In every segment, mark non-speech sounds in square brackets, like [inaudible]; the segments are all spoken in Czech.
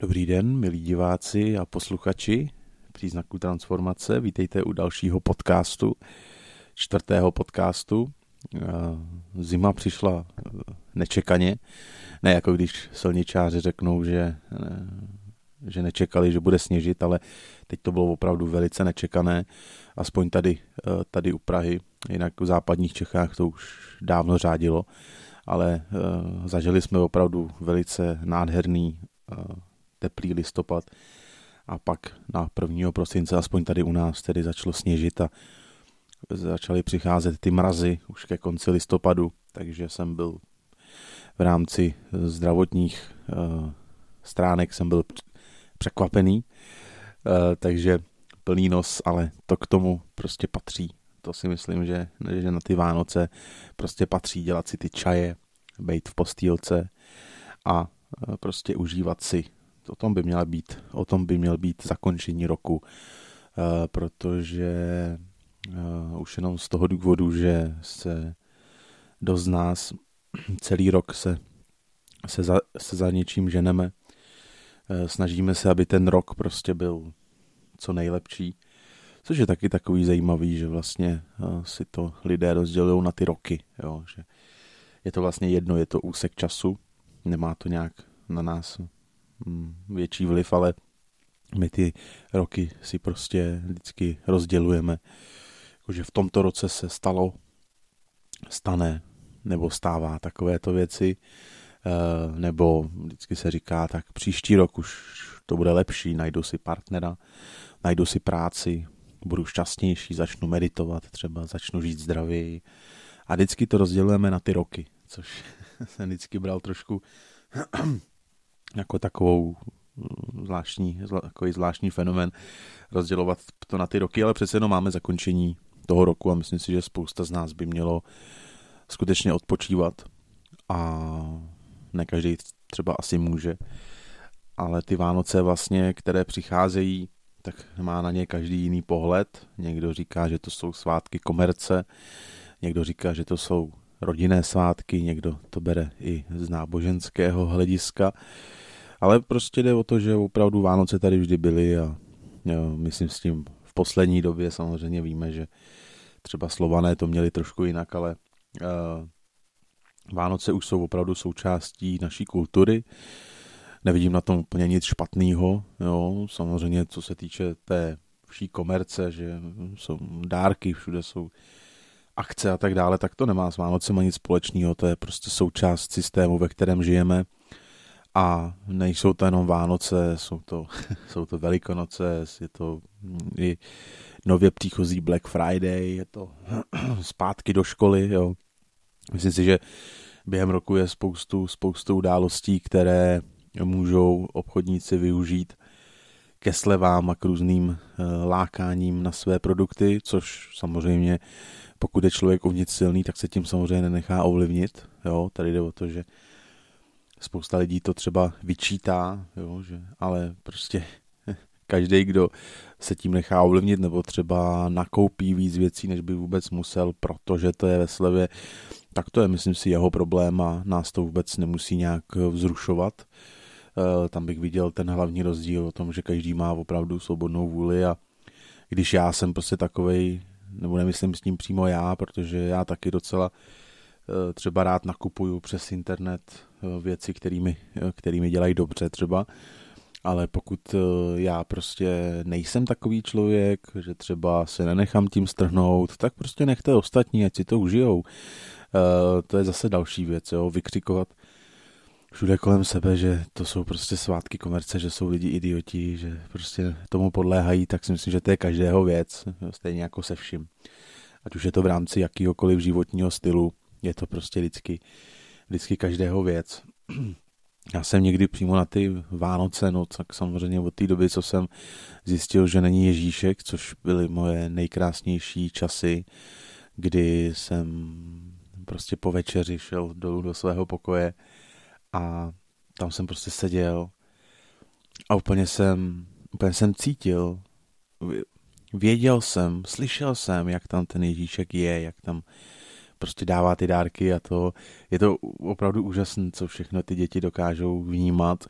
Dobrý den, milí diváci a posluchači příznaků transformace. Vítejte u dalšího podcastu, čtvrtého podcastu. Eh, zima přišla eh, nečekaně. Ne jako když silničáři řeknou, že, eh, že nečekali, že bude sněžit, ale teď to bylo opravdu velice nečekané. Aspoň tady, tady u Prahy, jinak v západních Čechách to už dávno řádilo. Ale zažili jsme opravdu velice nádherný teplý listopad a pak na 1. prosince, aspoň tady u nás, tedy začalo sněžit a začaly přicházet ty mrazy už ke konci listopadu, takže jsem byl v rámci zdravotních eh, stránek jsem byl překvapený, eh, takže plný nos, ale to k tomu prostě patří. To si myslím, že, že na ty Vánoce prostě patří dělat si ty čaje, být v postýlce a eh, prostě užívat si o tom by měla být, o tom by měl být zakončení roku, eh, protože eh, už jenom z toho důvodu, že se do z nás celý rok se, se, za, se za něčím ženeme, eh, snažíme se, aby ten rok prostě byl co nejlepší, což je taky takový zajímavý, že vlastně si to lidé rozdělují na ty roky, jo, že je to vlastně jedno, je to úsek času, nemá to nějak na nás Mm, větší vliv, ale my ty roky si prostě vždycky rozdělujeme. Jakože v tomto roce se stalo, stane nebo stává takovéto věci, eh, nebo vždycky se říká, tak příští rok už to bude lepší, najdu si partnera, najdu si práci, budu šťastnější, začnu meditovat třeba, začnu žít zdravěji. A vždycky to rozdělujeme na ty roky, což [laughs] jsem vždycky bral trošku [clears throat] jako takovou mm, zvláštní, jako takový zvláštní fenomen rozdělovat to na ty roky, ale přece jenom máme zakončení toho roku a myslím si, že spousta z nás by mělo skutečně odpočívat a ne každý třeba asi může, ale ty Vánoce vlastně, které přicházejí, tak má na ně každý jiný pohled. Někdo říká, že to jsou svátky komerce, někdo říká, že to jsou rodinné svátky, někdo to bere i z náboženského hlediska. Ale prostě jde o to, že opravdu Vánoce tady vždy byly a jo, myslím s tím v poslední době samozřejmě víme, že třeba Slované to měli trošku jinak, ale uh, Vánoce už jsou opravdu součástí naší kultury. Nevidím na tom úplně nic špatného. Samozřejmě, co se týče té vší komerce, že jsou dárky, všude jsou akce a tak dále, tak to nemá s Vánocem nic společného. To je prostě součást systému, ve kterém žijeme. A nejsou to jenom Vánoce, jsou to, [laughs] jsou to Velikonoce, je to mm, i nově příchozí Black Friday, je to [clears throat] zpátky do školy, jo. Myslím si, že během roku je spoustu, spoustu událostí, které můžou obchodníci využít ke slevám a k různým eh, lákáním na své produkty, což samozřejmě, pokud je člověk uvnitř silný, tak se tím samozřejmě nenechá ovlivnit. Jo, tady jde o to, že Spousta lidí to třeba vyčítá, jo, že, ale prostě [laughs] každý, kdo se tím nechá ovlivnit nebo třeba nakoupí víc věcí, než by vůbec musel, protože to je ve slevě, tak to je, myslím si, jeho problém a nás to vůbec nemusí nějak vzrušovat. Eh, tam bych viděl ten hlavní rozdíl o tom, že každý má opravdu svobodnou vůli a když já jsem prostě takovej, nebo nemyslím s ním přímo já, protože já taky docela eh, třeba rád nakupuju přes internet, Eh, věci, kterými, eh, kterými dělají dobře třeba, ale pokud eh, já prostě nejsem takový člověk, že třeba se nenechám tím strhnout, tak prostě nechte ostatní, ať si to užijou. To je zase další věc, jo, vykřikovat všude kolem sebe, že to jsou prostě svátky komerce, že jsou lidi idioti, že prostě tomu podléhají, tak si myslím, že to je každého věc, stejně jako se vším. Ať už je to v rámci jakýhokoliv životního stylu, je to prostě lidsky. Uh, vždycky každého věc. [clears throat] Já jsem někdy přímo na ty Vánoce, no tak samozřejmě od té doby, co jsem zjistil, že není Ježíšek, což byly moje nejkrásnější časy, kdy jsem prostě po večeři šel dolů do svého pokoje a tam jsem prostě seděl a úplně jsem, úplně jsem cítil, věděl jsem, slyšel jsem, jak tam ten Ježíšek je, jak tam, prostě dává ty dárky a to je to opravdu úžasné, co všechno ty děti dokážou vnímat.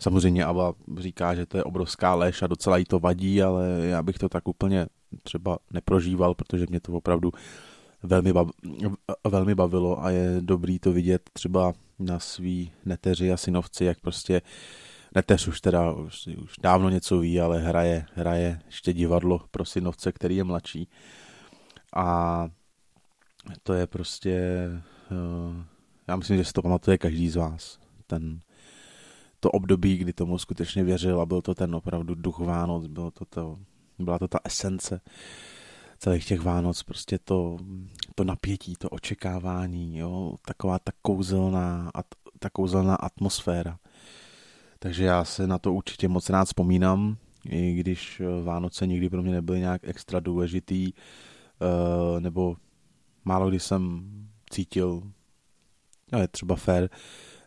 Samozřejmě Ava říká, že to je obrovská léž a docela jí to vadí, ale já bych to tak úplně třeba neprožíval, protože mě to opravdu velmi, bav, velmi bavilo a je dobrý to vidět třeba na svý neteři a synovci, jak prostě neteř už teda už, prostě už dávno něco ví, ale hraje, hraje ještě divadlo pro synovce, který je mladší. A to je prostě, eh, já myslím, že si to pamatuje každý z vás, ten, to období, kdy tomu skutečně věřil a byl to ten opravdu duch Vánoc, bylo to to, byla to ta esence celých těch Vánoc, prostě to, to napětí, to očekávání, jo, taková ta kouzelná, ta kouzelná atmosféra. Takže já se na to určitě moc rád vzpomínám, i když eh, Vánoce nikdy pro mě nebyly nějak extra důležitý, eh, nebo málo kdy jsem cítil, a je třeba fér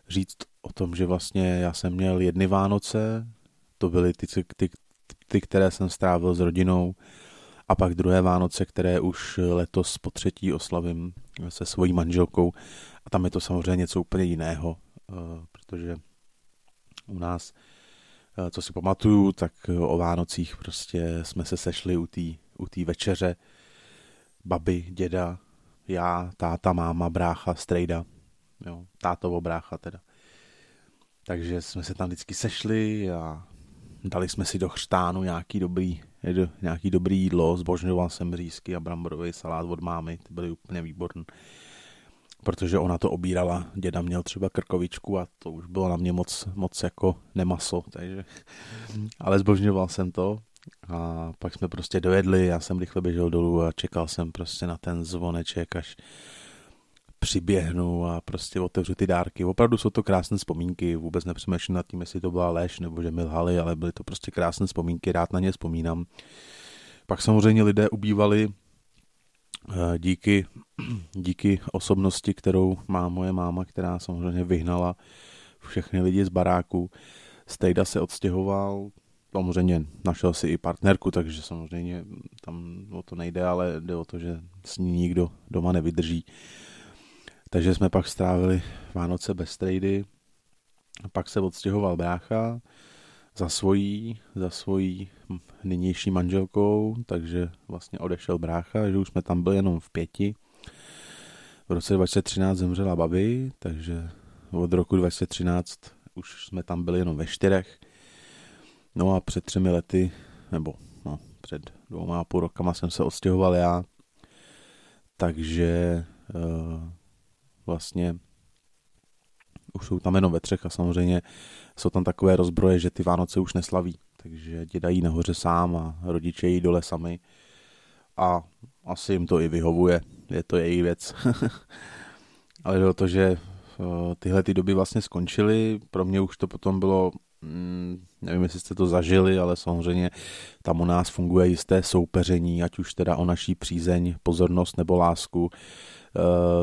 říct o tom, že vlastně já jsem měl jedny Vánoce, to byly ty, ty, ty, ty které jsem strávil s rodinou, a pak druhé Vánoce, které už letos po třetí oslavím se svojí manželkou. A tam je to samozřejmě něco úplně jiného, eh, protože u nás, eh, co si pamatuju, tak o Vánocích prostě jsme se sešli u té u večeře babi, děda, já, táta, máma, brácha, strejda, jo, tátovo brácha teda. Takže jsme se tam vždycky sešli a dali jsme si do chřtánu nějaký dobrý, nějaký dobrý jídlo, zbožňoval jsem řízky a bramborový salát od mámy, ty byly úplně výborný. Protože ona to obírala, děda měl třeba krkovičku a to už bylo na mě moc, moc jako nemaso, takže, ale zbožňoval jsem to. A pak jsme prostě dojedli, já jsem rychle běžel dolů a čekal jsem prostě na ten zvoneček, až přiběhnu a prostě otevřu ty dárky. Opravdu jsou to krásné vzpomínky, vůbec nepřemýšlím nad tím, jestli to byla lež nebo že mi lhali, ale byly to prostě krásné vzpomínky, rád na ně vzpomínám. Pak samozřejmě lidé ubývali eh, díky, [clears throat] díky osobnosti, kterou má moje máma, která samozřejmě vyhnala všechny lidi z baráku. Stejda se odstěhoval, samozřejmě našel si i partnerku, takže samozřejmě tam o to nejde, ale jde o to, že s ní nikdo doma nevydrží. Takže jsme pak strávili Vánoce bez trady, pak se odstěhoval brácha za svojí, za svojí nynější manželkou, takže vlastně odešel brácha, že už jsme tam byli jenom v pěti. V roce 2013 zemřela babi, takže od roku 2013 už jsme tam byli jenom ve čtyřech No a před třemi lety, nebo no, před dvouma a půl rokama jsem se odstěhoval já, takže uh, vlastně už jsou tam jenom ve třech a samozřejmě jsou tam takové rozbroje, že ty Vánoce už neslaví, takže dědají nahoře sám a rodiče jí dole sami a asi jim to i vyhovuje, je to její věc. [laughs] Ale do to, že eh, tyhle ty doby vlastně skončily, pro mě už to potom bylo Mm, nevím, jestli jste to zažili, ale samozřejmě tam u nás funguje jisté soupeření, ať už teda o naší přízeň, pozornost nebo lásku, eh,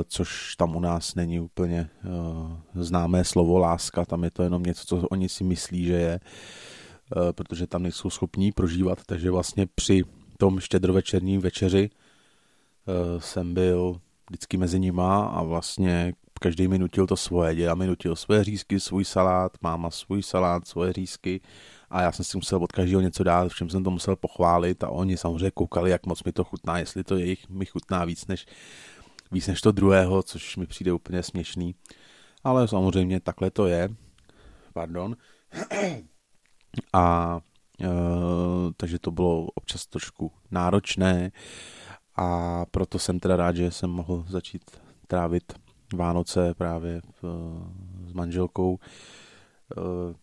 což tam u nás není úplně eh, známé slovo láska, tam je to jenom něco, co oni si myslí, že je, eh, protože tam nejsou schopní prožívat, takže vlastně při tom štědrovečerním večeři jsem byl vždycky mezi nima a vlastně každý mi nutil to svoje. Děda mi nutil své řízky, svůj salát, máma svůj salát, svoje řízky a já jsem si musel od každého něco dát, všem jsem to musel pochválit a oni samozřejmě koukali, jak moc mi to chutná, jestli to jejich mi chutná víc než, víc než to druhého, což mi přijde úplně směšný. Ale samozřejmě takhle to je. Pardon. A e, takže to bylo občas trošku náročné a proto jsem teda rád, že jsem mohl začít trávit Vánoce právě eh, s manželkou. Eh,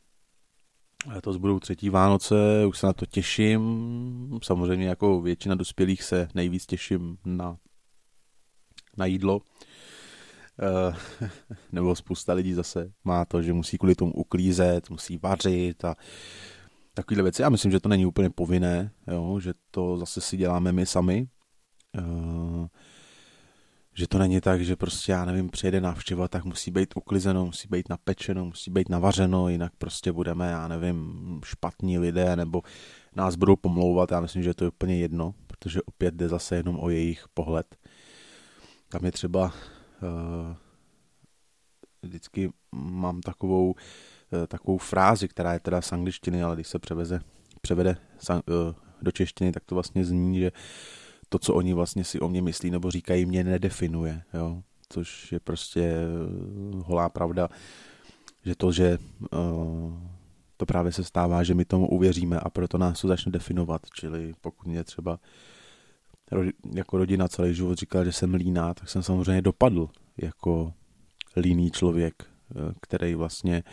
letos budou třetí Vánoce, už se na to těším. Samozřejmě jako většina dospělých se nejvíc těším na, na jídlo. E, [laughs] nebo spousta lidí zase má to, že musí kvůli tomu uklízet, musí vařit a takovéhle věci. Já myslím, že to není úplně povinné, jo? že to zase si děláme my sami. E, že to není tak, že prostě, já nevím, přijede návštěva, tak musí být uklizeno, musí být napečeno, musí být navařeno, jinak prostě budeme, já nevím, špatní lidé, nebo nás budou pomlouvat, já myslím, že to je úplně jedno, protože opět jde zase jenom o jejich pohled. Tam je třeba eh, vždycky mám takovou, eh, takovou frázi, která je teda z angličtiny, ale když se převeze, převede eh, do češtiny, tak to vlastně zní, že to, co oni vlastně si o mě myslí nebo říkají, mě nedefinuje, jo? což je prostě eh, holá pravda, že to, že eh, to právě se stává, že my tomu uvěříme a proto nás to začne definovat, čili pokud mě třeba jako rodina celý život říkala, že jsem líná, tak jsem samozřejmě dopadl jako líný člověk, eh, který vlastně uh,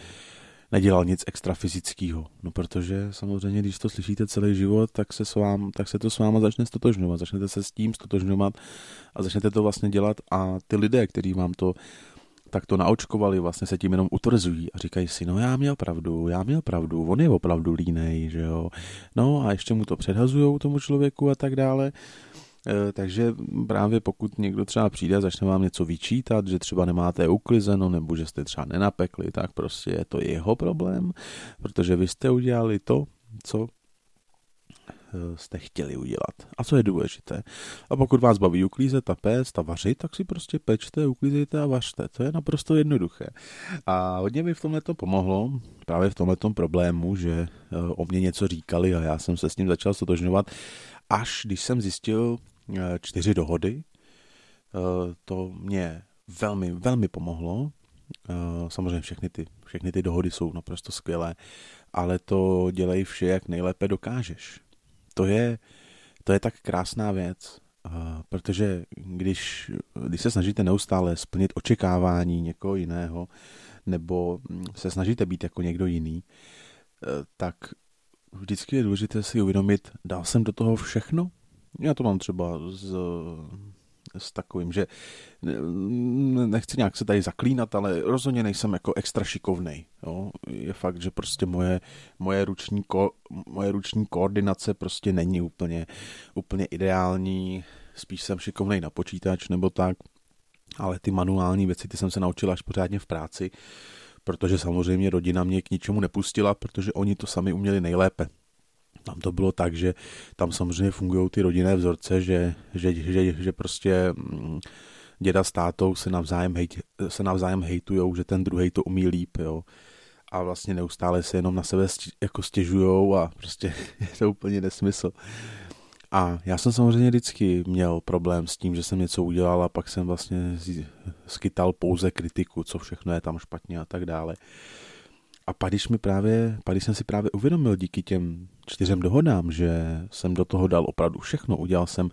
nedělal nic extra fyzického. No protože samozřejmě, když to slyšíte celý život, tak se, s vám, tak se to s váma začne stotožňovat, začnete se s tím stotožňovat a začnete to vlastně dělat a ty lidé, kteří vám to tak to naočkovali, vlastně se tím jenom utvrzují a říkají si, no já měl pravdu, já měl pravdu, on je opravdu línej, že jo. No a ještě mu to předhazujou tomu člověku a tak dále. Eh, takže právě pokud někdo třeba přijde a začne vám něco vyčítat, že třeba nemáte uklizeno nebo že jste třeba nenapekli, tak prostě je to jeho problém, protože vy jste udělali to, co eh, jste chtěli udělat a co je důležité. A pokud vás baví uklízet a péct a vařit, tak si prostě pečte, uklízejte a vařte. To je naprosto jednoduché. A hodně mi v tomhle to pomohlo, právě v tomhle problému, že eh, o mě něco říkali a já jsem se s ním začal stotožňovat, až když jsem zjistil, Eh, čtyři dohody. Eh, to mě velmi, velmi pomohlo. Eh, samozřejmě všechny ty, všechny ty dohody jsou naprosto skvělé, ale to dělej vše, jak nejlépe dokážeš. To je, to je tak krásná věc, protože když, když se snažíte neustále splnit očekávání někoho jiného, nebo hm, se snažíte být jako někdo jiný, tak vždycky je důležité si uvědomit, dal jsem do toho všechno, já to mám třeba z s takovým, že nechci nějak se tady zaklínat, ale rozhodně nejsem jako extra šikovný. Je fakt, že prostě moje, moje, ruční, ko, moje ruční koordinace prostě není úplně, úplně ideální. Spíš jsem šikovný na počítač nebo tak, ale ty manuální věci, ty jsem se naučil až pořádně v práci, protože samozřejmě rodina mě k ničemu nepustila, protože oni to sami uměli nejlépe tam to bylo tak, že tam samozřejmě fungují ty rodinné vzorce, že, že, že, že prostě mm, děda s tátou se navzájem, hejt, se navzájem hejtujou, že ten druhý to umí líp, jo. A vlastně neustále se jenom na sebe jako stěžujou a prostě [laughs] je to úplně nesmysl. A já jsem samozřejmě vždycky měl problém s tím, že jsem něco udělal a pak jsem vlastně skytal pouze kritiku, co všechno je tam špatně a tak dále. Uh, a když mi právě, když jsem si právě uvědomil díky těm čtyřem dohodám, že jsem do toho dal opravdu všechno, udělal jsem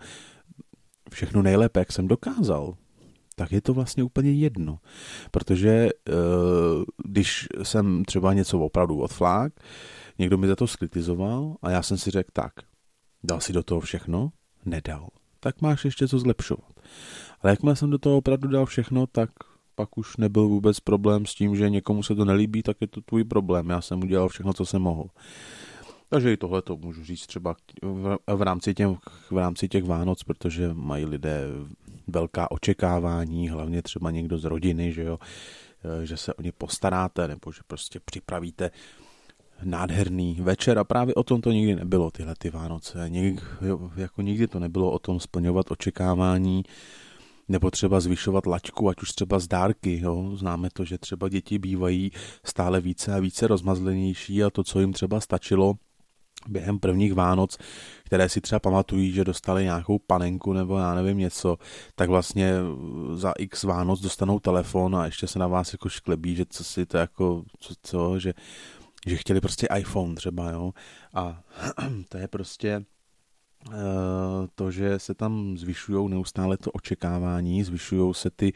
všechno nejlépe, jak jsem dokázal, tak je to vlastně úplně jedno. Protože eh, když jsem třeba něco opravdu odflák, někdo mi za to skritizoval a já jsem si řekl tak, dal si do toho všechno? Nedal. Tak máš ještě co zlepšovat. Ale jakmile jsem do toho opravdu dal všechno, tak pak už nebyl vůbec problém s tím, že někomu se to nelíbí, tak je to tvůj problém. Já jsem udělal všechno, co jsem mohl. Takže i tohle to můžu říct třeba v rámci, těm, v rámci těch Vánoc, protože mají lidé velká očekávání, hlavně třeba někdo z rodiny, že, jo, eh, že se o ně postaráte nebo že prostě připravíte nádherný večer a právě o tom to nikdy nebylo, tyhle ty Vánoce. Nik, jako nikdy to nebylo o tom splňovat očekávání, nebo třeba zvyšovat laťku, ať už třeba z dárky. Jo? Známe to, že třeba děti bývají stále více a více rozmazlenější a to, co jim třeba stačilo, během prvních Vánoc, které si třeba pamatují, že dostali nějakou panenku nebo já nevím něco, tak vlastně za x Vánoc dostanou telefon a ještě se na vás jako šklebí, že co si to jako, co, co že, že chtěli prostě iPhone třeba, jo. A [clears throat] to je prostě to, že se tam zvyšují neustále to očekávání, zvyšují se ty,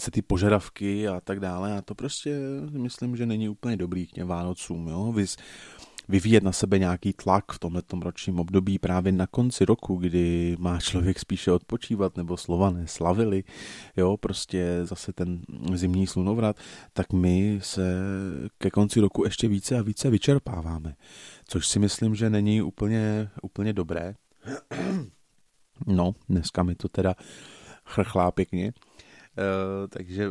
se ty požadavky a tak dále a to prostě myslím, že není úplně dobrý k těm Vánocům, jo, Vys, vyvíjet na sebe nějaký tlak v tomhle ročním období právě na konci roku, kdy má člověk spíše odpočívat nebo slova slavili, jo, prostě zase ten zimní slunovrat, tak my se ke konci roku ještě více a více vyčerpáváme, což si myslím, že není úplně, úplně dobré. No, dneska mi to teda chrchlá pěkně. Uh, takže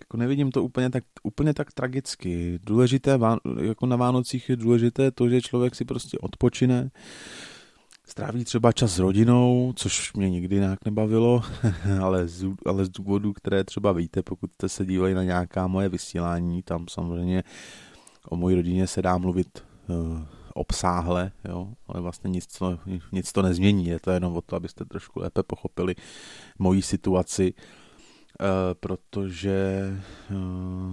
jako nevidím to úplně tak, úplně tak tragicky. Důležité, jako na Vánocích je důležité to, že člověk si prostě odpočine, stráví třeba čas s rodinou, což mě nikdy nějak nebavilo, [laughs] ale z, ale z důvodů, které třeba víte, pokud jste se dívali na nějaká moje vysílání, tam samozřejmě o mojí rodině se dá mluvit uh, obsáhle, jo, ale vlastně nic to, nic to nezmění, je to jenom o to, abyste trošku lépe pochopili moji situaci, eh, protože eh,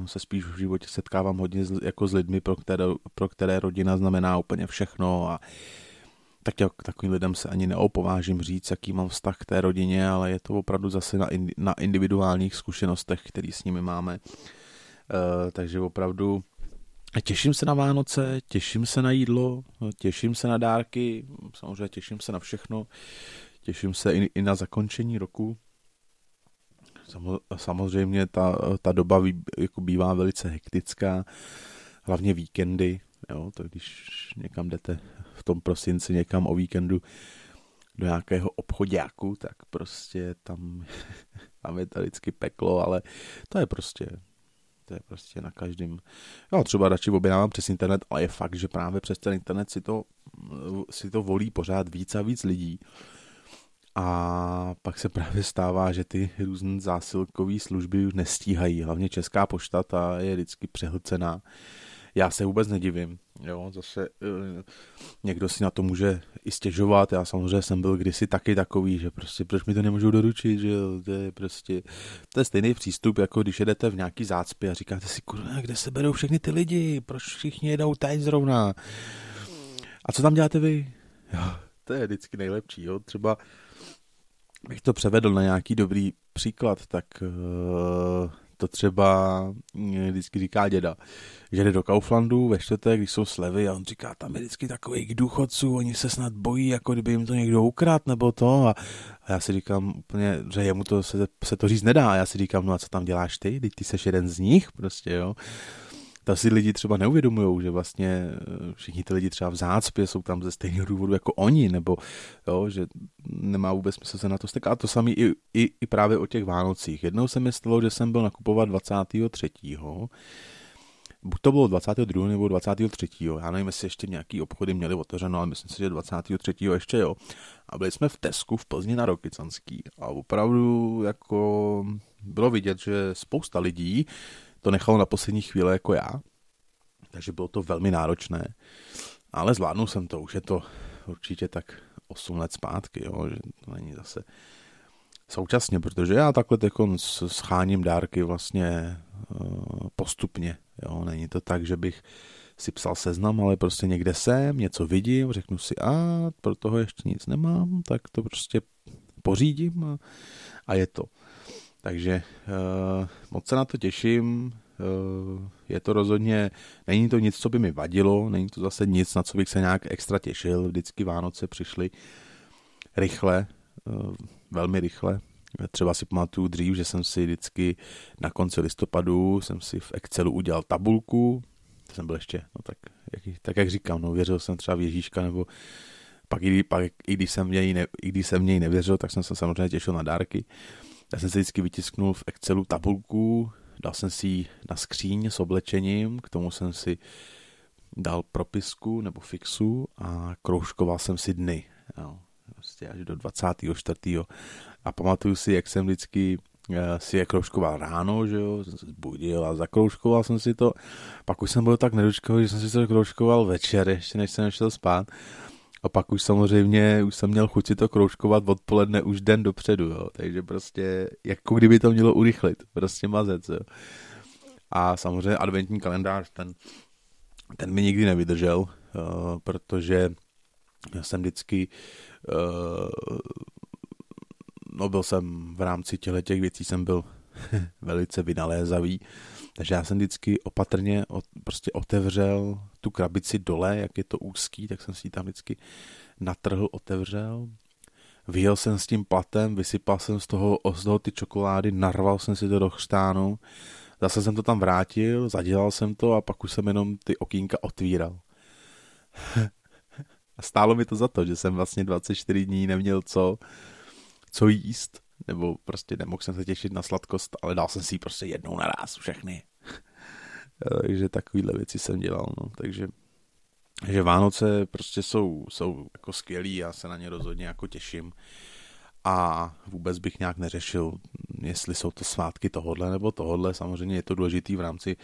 se spíš v životě setkávám hodně jako s lidmi, pro které, pro které rodina znamená úplně všechno a tak jak takovým lidem se ani neopovážím říct, jaký mám vztah k té rodině, ale je to opravdu zase na, indi, na individuálních zkušenostech, které s nimi máme. Eh, takže opravdu Těším se na Vánoce, těším se na jídlo, těším se na dárky, samozřejmě těším se na všechno, těším se i, i na zakončení roku. Samozřejmě ta, ta doba jako bývá velice hektická, hlavně víkendy, jo, to když někam jdete v tom prosinci někam o víkendu do nějakého obchodáku, tak prostě tam, [laughs] tam je to vždycky peklo, ale to je prostě to je prostě na každém. Já třeba radši objednávám přes internet, ale je fakt, že právě přes ten internet si to, si to volí pořád víc a víc lidí. A pak se právě stává, že ty různé zásilkové služby už nestíhají. Hlavně Česká pošta, ta je vždycky přehlcená já se vůbec nedivím. Jo, zase uh, někdo si na to může i stěžovat. Já samozřejmě jsem byl kdysi taky takový, že prostě proč mi to nemůžou doručit, že jo, to je prostě, to je stejný přístup, jako když jedete v nějaký zácpě a říkáte si, kurva, kde se berou všechny ty lidi, proč všichni jedou tady zrovna. A co tam děláte vy? Jo, to je vždycky nejlepší, jo, třeba bych to převedl na nějaký dobrý příklad, tak uh, to třeba mm, vždycky říká děda, že jde do Kauflandu ve čtvrtek, když jsou slevy a on říká, tam je vždycky k důchodců, oni se snad bojí, jako kdyby jim to někdo ukrad nebo to. A, a já si říkám úplně, že jemu to se, se to říct nedá. A já si říkám, no a co tam děláš ty? Teď ty seš jeden z nich prostě, jo ta si lidi třeba neuvědomují, že vlastně eh, všichni ty lidi třeba v zácpě jsou tam ze stejného důvodu jako oni, nebo jo, že nemá vůbec smysl se na to stekat. A to samé i, i, i právě o těch Vánocích. Jednou se mi stalo, že jsem byl nakupovat 23. Buď to bylo 22. nebo 23. Já nevím, jestli ještě nějaký obchody měly otevřeno, ale myslím si, že 23. ještě jo. A byli jsme v Tesku v Plzni na Rokycanský a opravdu jako bylo vidět, že spousta lidí to nechalo na poslední chvíli jako já, takže bylo to velmi náročné, ale zvládnul jsem to, už je to určitě tak 8 let zpátky, jo, že to není zase současně, protože já takhle tekon jako scháním dárky vlastně eh, postupně, jo, není to tak, že bych si psal seznam, ale prostě někde jsem, něco vidím, řeknu si, a pro toho ještě nic nemám, tak to prostě pořídím a, a je to. Takže uh, moc se na to těším. Uh, je to rozhodně, není to nic, co by mi vadilo, není to zase nic, na co bych se nějak extra těšil. Vždycky Vánoce přišly rychle, uh, velmi rychle. Třeba si pamatuju dřív, že jsem si vždycky na konci listopadu jsem si v Excelu udělal tabulku, to jsem byl ještě, no tak, jak, tak jak říkám, no věřil jsem třeba v Ježíška, nebo pak, i, pak i, když jsem něj ne, i když jsem v něj nevěřil, tak jsem se samozřejmě těšil na dárky. Uh, já jsem si vždycky vytisknul v Excelu tabulku, dal jsem si ji na skříň s oblečením, k tomu jsem si dal propisku nebo fixu a kroužkoval jsem si dny. Jo. Prostě až do 24. A pamatuju si, jak jsem vždycky eh, si je kroužkoval ráno, že jo, jsem se zbudil a zakroužkoval jsem si to. Pak už jsem byl tak nedočkavý, že jsem si to kroužkoval večer, ještě než jsem šel spát. A pak už samozřejmě už jsem měl chuť si to kroužkovat odpoledne už den dopředu, jo. takže prostě jako kdyby to mělo urychlit, prostě mazec. Jo. A samozřejmě adventní kalendář, ten, ten mi nikdy nevydržel, uh, protože já jsem vždycky uh, no byl jsem v rámci těchto těch věcí jsem byl [laughs] velice vynalézavý. Uh, takže já jsem vždycky opatrně od, prostě otevřel tu krabici dole, jak je to úzký, tak jsem si ji tam vždycky natrhl, otevřel. Vyjel jsem s tím platem, vysypal jsem z toho, z toho ty čokolády, narval jsem si to do chřtánu, zase jsem to tam vrátil, zadělal jsem to a pak už jsem jenom ty okýnka otvíral. [laughs] a stálo mi to za to, že jsem vlastně 24 dní neměl co, co jíst nebo prostě nemohl jsem se těšit na sladkost, ale dal jsem si ji prostě jednou naraz všechny. [laughs] takže takovýhle věci jsem dělal, no. takže že Vánoce prostě jsou, jsou jako skvělý, já se na ně rozhodně jako těším a vůbec bych nějak neřešil, jestli jsou to svátky tohodle nebo tohodle, samozřejmě je to důležitý v rámci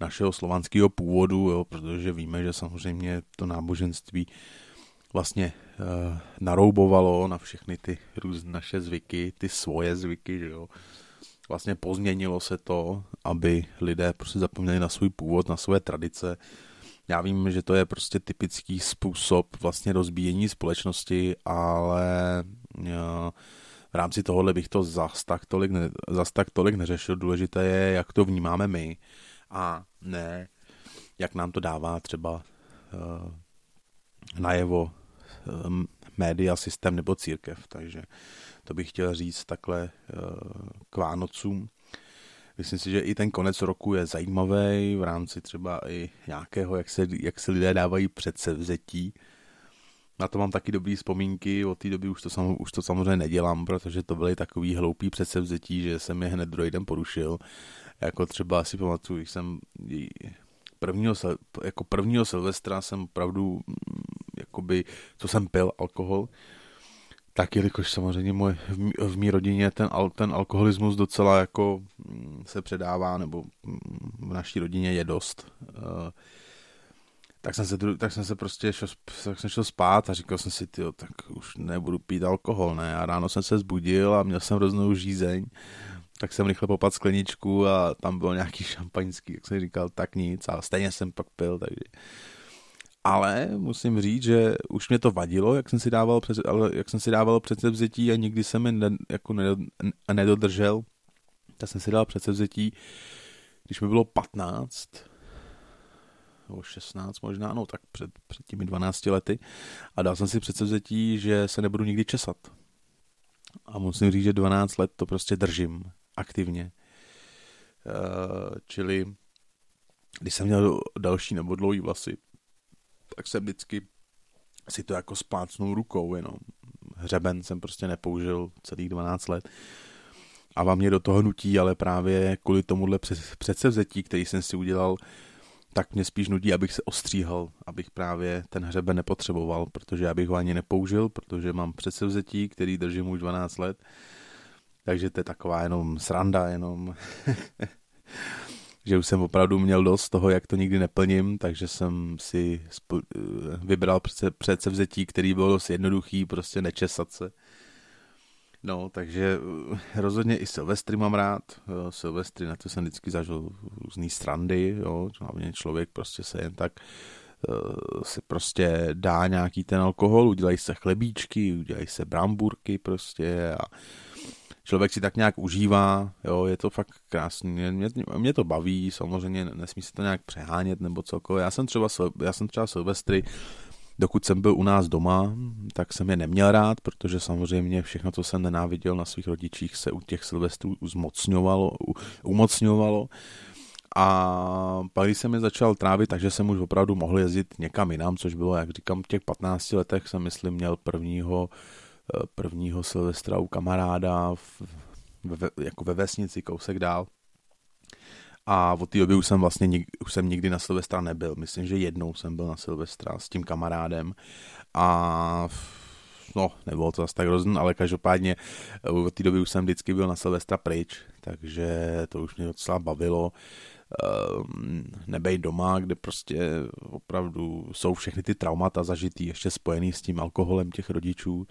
našeho slovanského původu, jo, protože víme, že samozřejmě to náboženství vlastně Eh, naroubovalo na všechny ty různé naše zvyky, ty svoje zvyky, že jo. Vlastně pozměnilo se to, aby lidé prostě zapomněli na svůj původ, na své tradice. Já vím, že to je prostě typický způsob vlastně rozbíjení společnosti, ale eh, v rámci tohohle bych to zas tak tolik, ne, zas tak tolik neřešil. Důležité je, jak to vnímáme my a ne, jak nám to dává třeba eh, najevo Um, média, systém nebo církev. Takže to bych chtěl říct takhle uh, k Vánocům. Myslím si, že i ten konec roku je zajímavý v rámci třeba i nějakého, jak se, jak se lidé dávají předsevzetí. Na to mám taky dobré vzpomínky, od té doby už to, sam, už to samozřejmě nedělám, protože to byly takový hloupý předsevzetí, že jsem je hned druhý den porušil. Jako třeba si pamatuju, jsem prvního, jako prvního Silvestra jsem opravdu mm, jakoby, co jsem pil alkohol, tak jelikož samozřejmě moje, v, mý, v mý rodině ten, ten alkoholismus docela jako mm, se předává, nebo mm, v naší rodině je dost, eh, tak jsem se, tak jsem se prostě šel, tak jsem šel spát a říkal jsem si, tyjo, tak už nebudu pít alkohol, ne? A ráno jsem se zbudil a měl jsem hroznou žízeň, tak jsem rychle popad skleničku a tam bylo nějaký [laughs] šampaňský, jak jsem říkal, tak nic a stejně jsem pak pil, takže ale musím říct, že už mě to vadilo, jak jsem si dával, před, ale jak jsem si dával předsevzetí a nikdy jsem je ne, jako nedodržel, tak jsem si dal předsevzetí, když mi bylo 15, nebo 16 možná, no tak před, před těmi 12 lety a dal jsem si předsevzetí, že se nebudu nikdy česat. A musím říct, že 12 let to prostě držím aktivně. Eh, čili když jsem měl další nebo dlouhý vlasy, tak jsem vždycky si to jako spácnul rukou jenom. Hřeben jsem prostě nepoužil celých 12 let. A vám mě do toho nutí, ale právě kvůli tomuhle předsevzetí, který jsem si udělal, tak mě spíš nutí, abych se ostříhal, abych právě ten hřeben nepotřeboval, protože já bych ho ani nepoužil, protože mám předsevzetí, který držím už 12 let. Takže to je taková jenom sranda, jenom [laughs] že už jsem opravdu měl dost toho, jak to nikdy neplním, takže jsem si spo- eh, vybral přece, vzetí, který bylo dost jednoduchý, prostě nečesat se. No, takže eh, rozhodně i Silvestry mám rád. Eh, Silvestry, na to jsem vždycky zažil různý strandy, jo. Hlavně člověk prostě se jen tak si prostě dá nějaký ten alkohol, udělají se chlebíčky, udělají se bramburky prostě a člověk si tak nějak užívá, jo, je to fakt krásný, mě, mě to baví, samozřejmě nesmí se to nějak přehánět nebo cokoliv. Já jsem třeba, já jsem třeba Silvestry, dokud jsem byl u nás doma, tak jsem je neměl rád, protože samozřejmě všechno, co jsem nenáviděl na svých rodičích, se u těch Silvestrů zmocňovalo, umocňovalo. A pak, když jsem je začal trávit, takže jsem už opravdu mohl jezdit někam jinam, což bylo, jak říkám, v těch 15 letech jsem, myslím, měl prvního prvního Silvestra u kamaráda v, ve, jako ve vesnici, kousek dál. A od té doby už jsem vlastně už jsem nikdy na Silvestra nebyl. Myslím, že jednou jsem byl na Silvestra s tím kamarádem a no, nebylo to zase tak hrozný, ale každopádně eh, od té doby už jsem vždycky byl na Silvestra pryč, takže to už mě docela bavilo. Ehm, nebej doma, kde prostě opravdu jsou všechny ty traumata zažitý, ještě spojený s tím alkoholem těch rodičů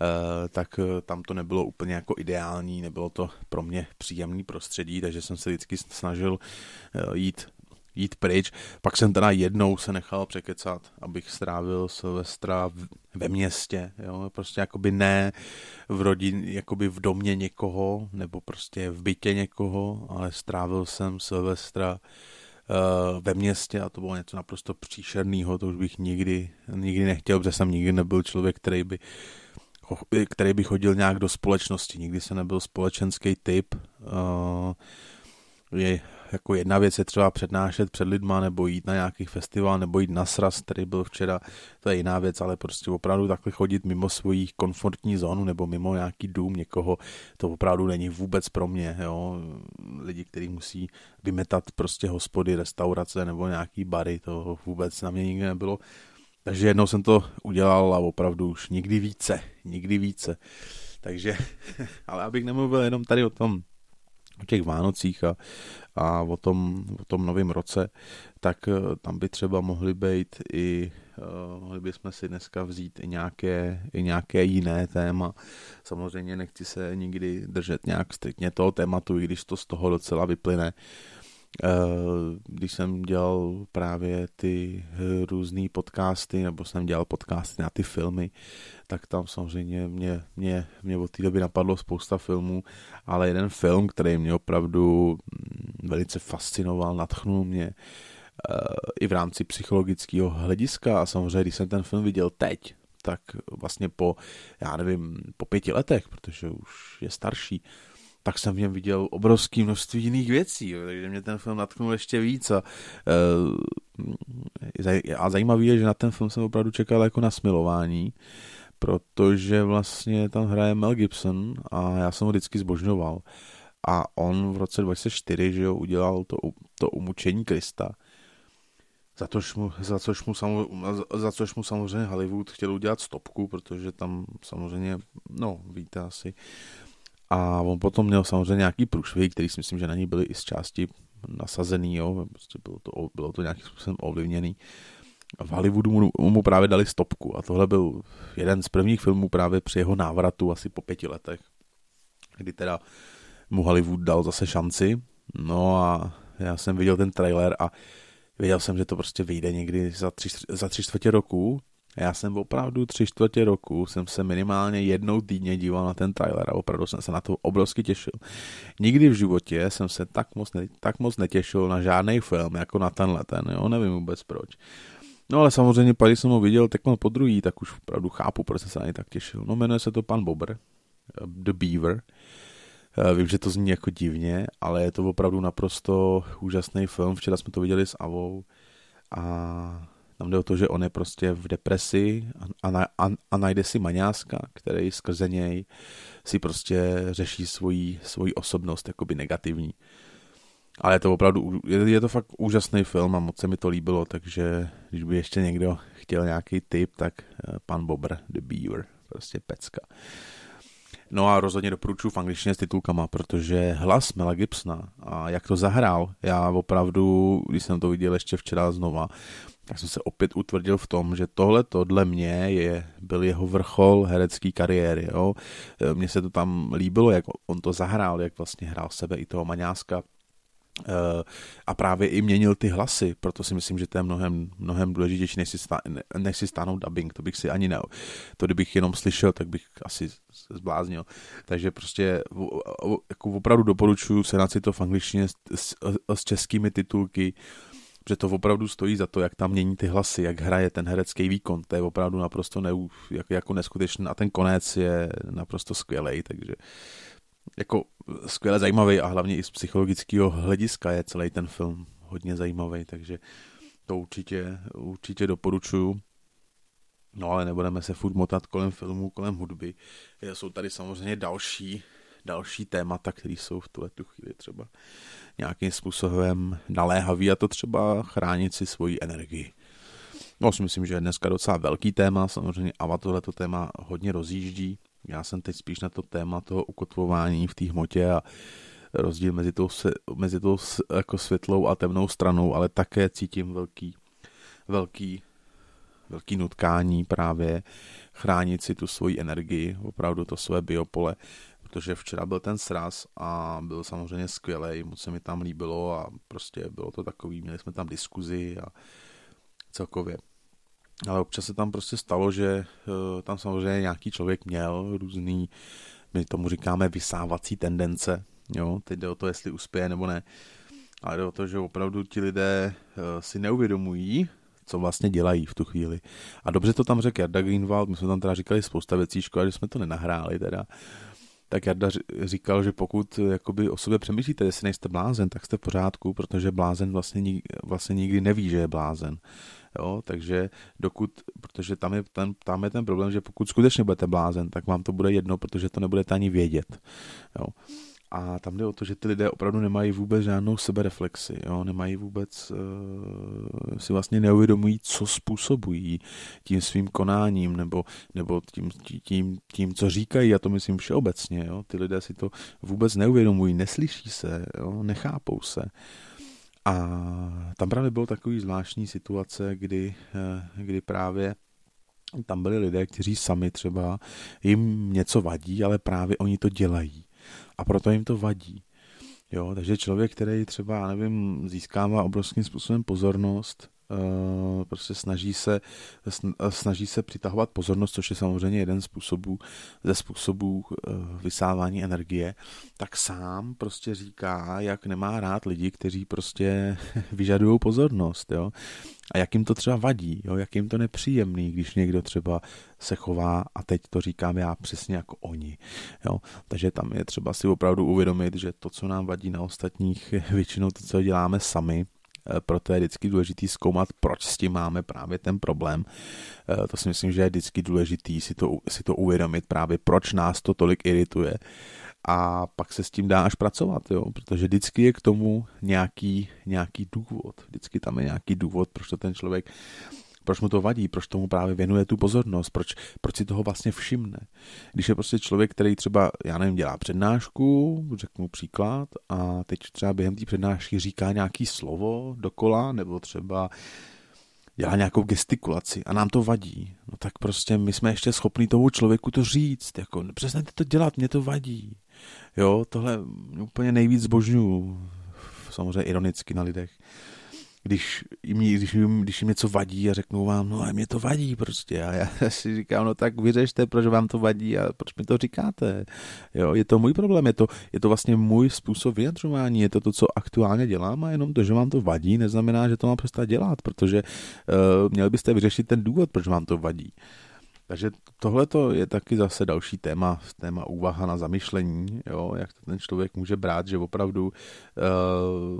Eh, tak eh, tam to nebylo úplně jako ideální, nebylo to pro mě příjemný prostředí, takže jsem se vždycky snažil eh, jít jít pryč. Pak jsem teda jednou se nechal překecat, abych strávil Silvestra ve městě, jo, prostě jakoby ne v rodin, jakoby v domě někoho, nebo prostě v bytě někoho, ale strávil jsem Silvestra uh, ve městě a to bylo něco naprosto příšerného, to už bych nikdy, nikdy nechtěl, protože jsem nikdy nebyl člověk, který by který by chodil nějak do společnosti. Nikdy se nebyl společenský typ. Eh, je, jako jedna věc je třeba přednášet před lidma, nebo jít na nějaký festival, nebo jít na sraz, který byl včera, to je jiná věc, ale prostě opravdu takhle chodit mimo svoji komfortní zónu nebo mimo nějaký dům někoho, to opravdu není vůbec pro mě, jo. Lidi, kteří musí vymetat prostě hospody, restaurace nebo nějaký bary, to vůbec na mě nikdy nebylo takže jednou jsem to udělal a opravdu už nikdy více, nikdy více. Takže, [laughs] ale abych nemluvil jenom tady o tom, o těch Vánocích a, a o, tom, o tom novém roce, tak eh, tam by třeba mohli být i, eh, mohli bychom si dneska vzít i nějaké, i nějaké jiné téma. Samozřejmě nechci se nikdy držet nějak striktně toho tématu, i když to z toho docela vyplyne. Uh, Eh, když jsem dělal právě ty různé podcasty, nebo jsem dělal podcasty na ty filmy, tak tam samozřejmě mě, mě, mě od té doby napadlo spousta filmů, ale jeden film, který mě opravdu mm, velice fascinoval, natchnul mě eh, i v rámci psychologického hlediska a samozřejmě, když jsem ten film viděl teď, tak vlastně po, já nevím, po pěti letech, protože už je starší, uh, tak jsem v něm viděl obrovské množství jiných věcí, jo, takže mě ten film natknul ještě víc a, eh, a zajímavý je, že na ten film jsem opravdu čekal jako na smilování, protože vlastně tam hraje Mel Gibson a já jsem ho vždycky zbožňoval. A on v roce 2004, že jo, udělal to, to umučení Krista, za, což, mu, za, což mu samozřejmě, za což mu samozřejmě Hollywood chtěl udělat stopku, protože tam samozřejmě, no, víte asi, uh, a on potom měl samozřejmě nějaký průšvih, který si myslím, že na něj byly i z části nasazený, jo, prostě bylo to, bylo to nějakým způsobem ovlivněný. V Hollywoodu mu, mu právě dali stopku a tohle byl jeden z prvních filmů právě při jeho návratu asi po pěti letech, kdy teda mu Hollywood dal zase šanci. No a já jsem viděl ten trailer a věděl jsem, že to prostě vyjde někdy za tři, za tři čtvrtě roku, já jsem opravdu tři čtvrtě roku jsem se minimálně jednou týdně díval na ten trailer a opravdu jsem se na to obrovsky těšil. Nikdy v životě jsem se tak moc, ne, tak moc netěšil na žádný film jako na tenhle ten, jo, nevím vůbec proč. No ale samozřejmě, když jsem ho viděl tak po druhý, tak už opravdu chápu, proč jsem se na něj tak těšil. No jmenuje se to Pan Bobr, eh, The Beaver. Eh, vím, že to zní jako divně, ale je to opravdu naprosto úžasný film. Včera jsme to viděli s Avou a tam jde o to, že on je prostě v depresi a, a, a, a najde si maňáska, který skrze něj si prostě řeší svoji, svoji osobnost jakoby negativní. Ale je to opravdu, je, je to fakt úžasný film a moc se mi to líbilo, takže když by ještě někdo chtěl nějaký tip, tak eh, pan Bobr, The Beaver, prostě pecka. No a rozhodně doporučuji v angličtině s titulkama, protože hlas Mela Gibsona a jak to zahrál, já opravdu, když jsem to viděl ještě včera znova, já jsem se opět utvrdil v tom, že tohle dle mě je, byl jeho vrchol herecké kariéry. Jo. E, mně se to tam líbilo, jak on to zahrál, jak vlastně hrál sebe i toho Maňáska, e, a právě i měnil ty hlasy, proto si myslím, že to je mnohem, mnohem důležitější, než si, stá, než si stánou dubbing, to bych si ani ne, to kdybych jenom slyšel, tak bych asi zbláznil, takže prostě jako opravdu doporučuji se na to v angličtině s, s, s českými titulky, uh, že to opravdu stojí za to, jak tam mění ty hlasy, jak hraje ten herecký výkon, to je opravdu naprosto ne, jak, jako neskutečný a ten konec je naprosto skvělý, takže jako skvěle zajímavý a hlavně i z psychologického hlediska je celý ten film hodně zajímavý, takže to určitě, určitě doporučuju. No ale nebudeme se furt motat kolem filmů, kolem hudby. Jsou tady samozřejmě další další témata, které jsou v tuhle tu chvíli třeba nějakým způsobem naléhavý a to třeba chránit si svoji energii. No, si myslím, že je dneska docela velký téma, samozřejmě AVA tohleto téma hodně rozjíždí. Já jsem teď spíš na to téma toho ukotvování v té hmotě a rozdíl mezi tou, mezi tou jako světlou a temnou stranou, ale také cítím velký, velký, velký nutkání právě chránit si tu svoji energii, opravdu to své biopole, protože včera byl ten sraz a byl samozřejmě skvělý, moc se mi tam líbilo a prostě bylo to takový, měli jsme tam diskuzi a celkově. Ale občas se tam prostě stalo, že eh, tam samozřejmě nějaký člověk měl různý, my tomu říkáme vysávací tendence, jo, teď jde o to, jestli uspěje nebo ne, ale jde o to, že opravdu ti lidé eh, si neuvědomují, co vlastně dělají v tu chvíli. A dobře to tam řekl Jarda Greenwald, my jsme tam teda říkali spousta věcí, škoda, že jsme to nenahráli teda, tak Jarda říkal, že pokud eh, jakoby o sobě přemýšlíte, jestli nejste blázen, tak jste v pořádku, protože blázen vlastně, vlastně nikdy neví, že je blázen. Jo, takže dokud, protože tam je, ten, tam je ten problém, že pokud skutečně budete blázen, tak vám to bude jedno, protože to nebudete ani vědět. Jo. A tam jde o to, že ty lidé opravdu nemají vůbec žádnou sebereflexi, jo? nemají vůbec, uh, si vlastně neuvědomují, co způsobují tím svým konáním nebo, nebo tím, tím, tím, co říkají, já to myslím všeobecně. Jo? Ty lidé si to vůbec neuvědomují, neslyší se, jo? nechápou se. A tam právě bylo takový zvláštní situace, kdy, eh, kdy právě tam byli lidé, kteří sami třeba jim něco vadí, ale právě oni to dělají a proto jim to vadí. Jo, takže člověk, který třeba, nevím, získává obrovským způsobem pozornost, Eh, prostě snaží se, eh, snaží se přitahovat pozornost, což je samozřejmě jeden způsobů, ze způsobů eh, vysávání energie, tak sám prostě říká, jak nemá rád lidi, kteří prostě [laughs] vyžadují pozornost, jo. A jak jim to třeba vadí, jo, jak jim to nepříjemný, když někdo třeba se chová, a teď to říkám já přesně jako oni. Jo. Takže tam je třeba si opravdu uvědomit, že to, co nám vadí na ostatních, [laughs] většinou to, co děláme sami, Eh, proto je vždycky důležitý zkoumat, proč s tím máme právě ten problém. Eh, to si myslím, že je vždycky důležitý si to, si to uvědomit právě, proč nás to tolik irituje a pak se s tím dá až pracovat, jo? protože vždycky je k tomu nějaký, nějaký důvod, vždycky tam je nějaký důvod, proč to ten člověk proč mu to vadí, proč tomu právě věnuje tu pozornost, proč, proč si toho vlastně všimne. Když je prostě člověk, který třeba, já nevím, dělá přednášku, řeknu příklad, a teď třeba během té přednášky říká nějaký slovo dokola, nebo třeba dělá nějakou gestikulaci a nám to vadí, no tak prostě my jsme ještě schopni tomu člověku to říct, jako no, přestaňte to dělat, mě to vadí. Jo, tohle úplně nejvíc zbožňuju, samozřejmě ironicky na lidech když jim, když, jim, když jim něco vadí a řeknou vám, no a mě to vadí prostě. A já [laughs] si říkám, no tak vyřešte, proč vám to vadí a proč mi to říkáte. Jo, je to můj problém, je to, je to vlastně můj způsob vyjadřování, je to to, co aktuálně dělám a jenom to, že vám to vadí, neznamená, že to mám přestat dělat, protože uh, měli byste vyřešit ten důvod, proč vám to vadí. Takže tohle je taky zase další téma, téma úvaha na zamyšlení, jo, jak to ten člověk může brát, že opravdu uh,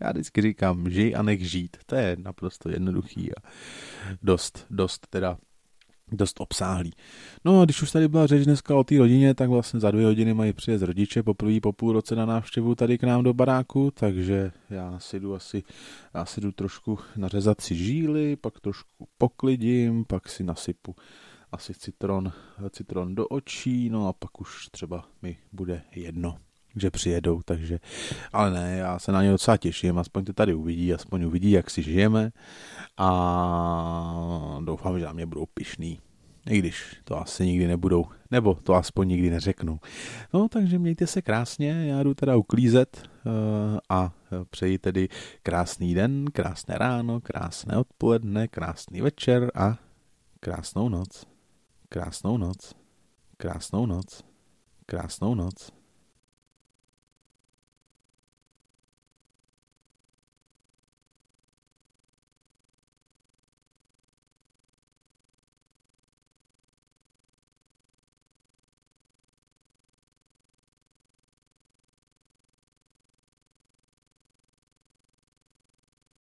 já vždycky říkám, žij a nech žít. To je naprosto jednoduchý a dost, dost teda dost obsáhlý. No a když už tady byla řeč dneska o té rodině, tak vlastně za dvě hodiny mají přijet rodiče poprvé po půl roce na návštěvu tady k nám do baráku, takže já si jdu asi, já si jdu trošku nařezat si žíly, pak trošku poklidím, pak si nasypu asi citron, citron do očí, no a pak už třeba mi bude jedno že přijedou, takže, ale ne, já se na ně docela těším, aspoň to tady uvidí, aspoň uvidí, jak si žijeme a doufám, že na mě budou pišný, i když to asi nikdy nebudou, nebo to aspoň nikdy neřeknou. No, takže mějte se krásně, já jdu teda uklízet eh, a přeji tedy krásný den, krásné ráno, krásné odpoledne, krásný večer a krásnou noc. Krásnou noc. Krásnou noc. Krásnou noc.